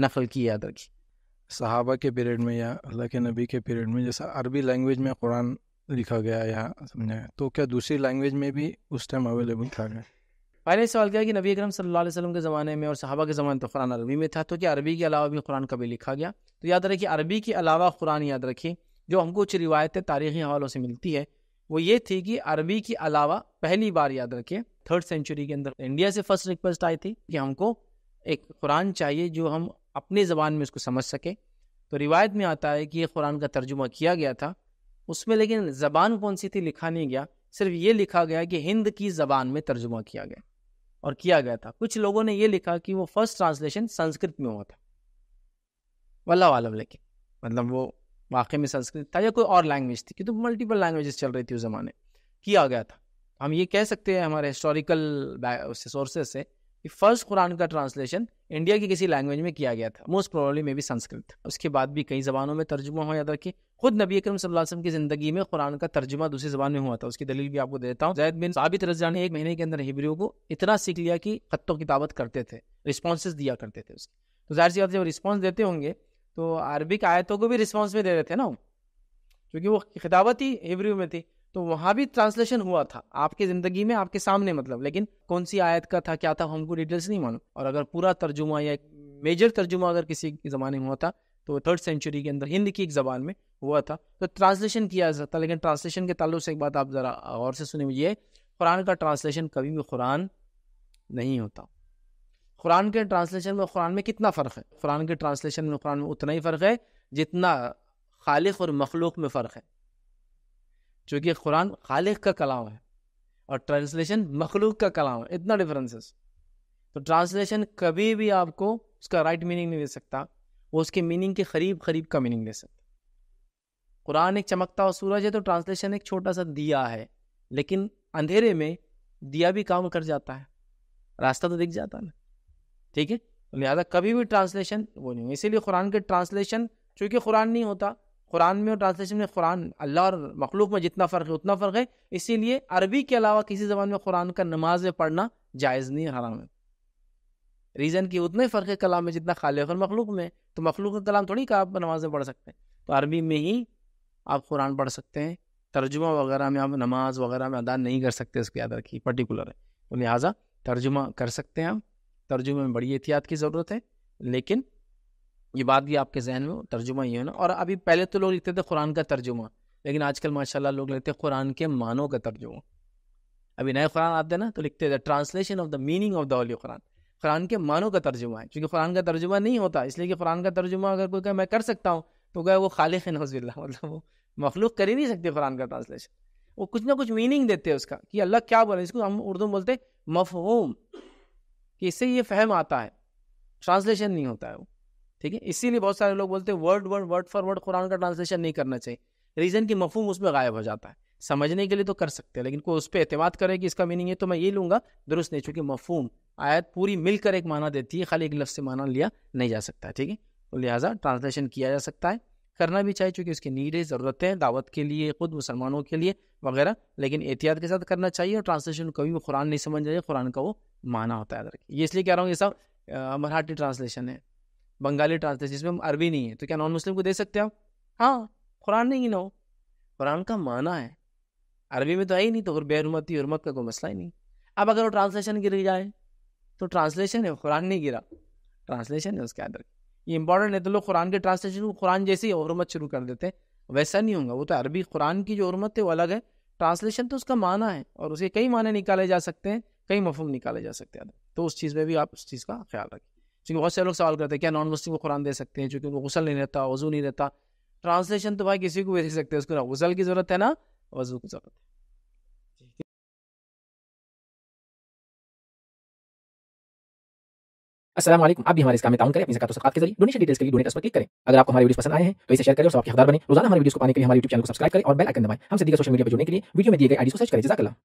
नफल की याद रखी सहाबा के पीरियड में या अल्लाह के हम्म। नबी के पीरियड में जैसा अरबी लैंग्वेज में कुरान लिखा गया या समझा तो क्या दूसरी लैंग्वेज में भी उस टाइम अवेलेबल था गया पहले सवाल क्या कि नबी अकरम सल्लल्लाहु अलैहि वसल्लम के ज़माने में और सहाबा के ज़माने तो कुरान अरबी में था तो क्या अरबी के अलावा भी कुरान कभी लिखा गया तो याद रखिए अरबी के अलावा कुरान याद रखिए जो हमको कुछ रिवायतें तारीखी हवालों से मिलती है वो ये थी कि अरबी के अलावा पहली बार याद रखिए थर्ड सेंचुरी के अंदर इंडिया से फर्स्ट रिक्वेस्ट आई थी कि हमको एक कुरान चाहिए जो हम अपनी ज़बान में उसको समझ सके तो रिवायत में आता है कि ये कुरान का तर्जुमा किया गया था उसमें लेकिन ज़बान कौन सी थी लिखा नहीं गया सिर्फ ये लिखा गया कि हिंद की ज़बान में तर्जुमा किया गया और किया गया था कुछ लोगों ने ये लिखा कि वो फर्स्ट ट्रांसलेशन संस्कृत में हुआ था वल्ला आलम लेकिन मतलब वो वाक़ई में संस्कृत था या कोई और लैंग्वेज थी क्योंकि तो मल्टीपल लैंग्वेज चल रही थी उस ज़माने किया गया था हम ये कह सकते हैं हमारे हिस्टोरिकल सोर्सेज से फर्स्ट कुरान का ट्रांसलेशन इंडिया की किसी लैंग्वेज में किया गया था most probably maybe Sanskrit उसके बाद भी कई जबानों में तर्जुमा हो याद रखिए खुद नबी करम वसल्लम की जिंदगी में कुरान का तर्जुमा दूसरी जबान में हुआ था उसकी दलील भी आपको देता हूँ जैद बिन साबित रजा ने एक महीने के अंदर हिब्रियों को इतना सीख लिया कि खत्तों की करते थे रिस्पॉन्सेज दिया करते थे उसके तो जाहिर सी बात जब रिस्पॉन्स देते होंगे तो अरबिक आयतों को भी रिस्पॉन्स में दे रहे थे ना क्योंकि वो खिताबत ही हिब्रियो में थी तो वहां भी ट्रांसलेशन हुआ था आपके जिंदगी में आपके सामने मतलब लेकिन कौन सी आयत का था क्या था हमको डिटेल्स नहीं मालूम और अगर पूरा तर्जुमा या मेजर तर्जुमा अगर किसी के ज़माने में हुआ था तो थर्ड सेंचुरी के अंदर हिंद की एक ज़बान में हुआ था तो ट्रांसलेशन किया जाता लेकिन ट्रांसलेशन के तल्लु से एक बात आप ज़रा और से सुने ये कुरान का ट्रांसलेशन कभी भी कुरान नहीं होता कुरान के ट्रांसलेशन में कुरान में कितना फ़र्क है कुरान के ट्रांसलेशन में कुरान में उतना ही फ़र्क है जितना खालिफ और मखलूक में फ़र्क है चूँकि कुरान खालिख का कलाम है और ट्रांसलेशन मखलूक का कलाम है इतना डिफरेंसेस तो ट्रांसलेशन कभी भी आपको उसका राइट मीनिंग नहीं दे सकता वो उसके मीनिंग के करीब करीब का मीनिंग दे सकता कुरान एक चमकता हुआ सूरज है तो ट्रांसलेशन एक छोटा सा दिया है लेकिन अंधेरे में दिया भी काम कर जाता है रास्ता तो दिख जाता है ना ठीक है लिहाजा कभी भी ट्रांसलेशन वो नहीं इसीलिए कुरान के ट्रांसलेशन चूँकि कुरान नहीं होता कुरान में और ट्रांसलेशन में कुरान अल्लाह और मखलूक में जितना फ़र्क है उतना फ़र्क है इसीलिए अरबी के अलावा किसी ज़बान में कुरान का नमाज में पढ़ना जायज़ नहीं है हराम है रीज़न की उतने फ़र्क है कलाम में जितना खालिक और मखलूक में तो मखलूक का कलाम थोड़ी कहा आप नमाज में पढ़ सकते हैं तो अरबी में ही आप कुरान पढ़ सकते हैं तर्जुमा वगैरह में आप नमाज वगैरह में अदा नहीं कर सकते उसकी याद रखिए पर्टिकुलर है तो लिहाजा तर्जुमा कर सकते हैं आप तर्जुमे में बड़ी एहतियात की ज़रूरत है लेकिन ये बात भी आपके जहन में तर्जुमा ये ना और अभी पहले तो लोग लिखते थे कुरान का तर्जुमा लेकिन आजकल माशाल्लाह लोग लिखते हैं कुरान के मानों का तर्जुमा अभी नए कुरान आते ना तो लिखते थे translation of the meaning of the holy Quran Quran के मानों का तर्जुमा है क्योंकि कुरान का तर्जुमा नहीं होता इसलिए कि कुरान का तर्जुमा अगर कोई कहे मैं कर सकता हूँ तो कहे वो खालिख है मतलब वो मखलूक कर ही नहीं सकते कुरान का ट्रांसलेशन वो कुछ ना कुछ मीनिंग देते हैं उसका कि अल्लाह क्या बोले इसको हम उर्दू में बोलते मफहूम कि इससे ये फहम आता है ट्रांसलेशन नहीं होता है वो ठीक है इसीलिए बहुत सारे लोग बोलते हैं word word word for word Quran का ट्रांसलेशन नहीं करना चाहिए रीज़न की मफहम उसमें गायब हो जाता है समझने के लिए तो कर सकते हैं लेकिन कोई उस पर एतवाद करे कि इसका मीनिंग है तो मैं ये लूंगा दुरुस्त नहीं चूँकि मफहम आयत पूरी मिलकर एक माना देती है खाली एक लफ्ज़ से माना लिया नहीं जा सकता है ठीक है तो लिहाजा ट्रांसलेशन किया जा सकता है करना भी चाहिए चूँकि उसकी नीड है ज़रूरत है दावत के लिए खुद मुसलमानों के लिए वगैरह लेकिन एहतियात के साथ करना चाहिए और ट्रांसलेशन कभी भी कुरान नहीं समझ जाए कुरान का वो माना होता है ये इसलिए कह रहा हूँ ये सब मराठी ट्रांसलेशन है बंगाली ट्रांसलेशन जिसमें अरबी नहीं है तो क्या नॉन मुस्लिम को दे सकते हो आप हाँ कुरान नहीं गिनाओ कुरान का माना है अरबी में तो है ही नहीं तो फिर बेहरमती हरमत का कोई मसला ही नहीं अब अगर वो ट्रांसलेशन गिर जाए तो ट्रांसलेशन है कुरान नहीं गिरा ट्रांसलेशन है उसके अंदर ये इंपॉर्टेंट है तो लोग कुरान के ट्रांसलेशन को कुरान जैसे ही हरमत शुरू कर देते हैं वैसा नहीं होगा वो तो अरबी कुरान की जो हरमत है वो अलग है ट्रांसलेशन तो उसका माना है और उसके कई माने निकाले जा सकते हैं कई मफहम निकाले जा सकते हैं तो उस चीज़ में भी आप उस चीज़ का ख्याल रखें क्योंकि बहुत से लोग सवाल करते हैं क्या नॉन मुस्लिम को कुरान दे सकते हैं चूँकि उनको गुसल नहीं रहता वजू नहीं रहता ट्रांसलेशन तो भाई किसी को भी दे सकते हैं उसको ना गुसल की ज़रूरत है ना वजू की ज़रूरत है असलम आप भी हमारे इस काम में ताउन करें अपनी जकातों सकात के जरिए डोनेशन डिटेल्स के लिए डोनेट पर क्लिक करें अगर आपको हमारी वीडियो पसंद आए हैं तो इसे शेयर करें और सबके हकदार बने रोजाना हमारे वीडियो को पाने के लिए हमारे यूट्यूब चैनल को सब्सक्राइब करें और बेल आइकन दबाएं हम दीगर सोशल मीडिया पर जुड़ने के लिए वीडियो में दिए गए आईडी को सर्च करें जजाकला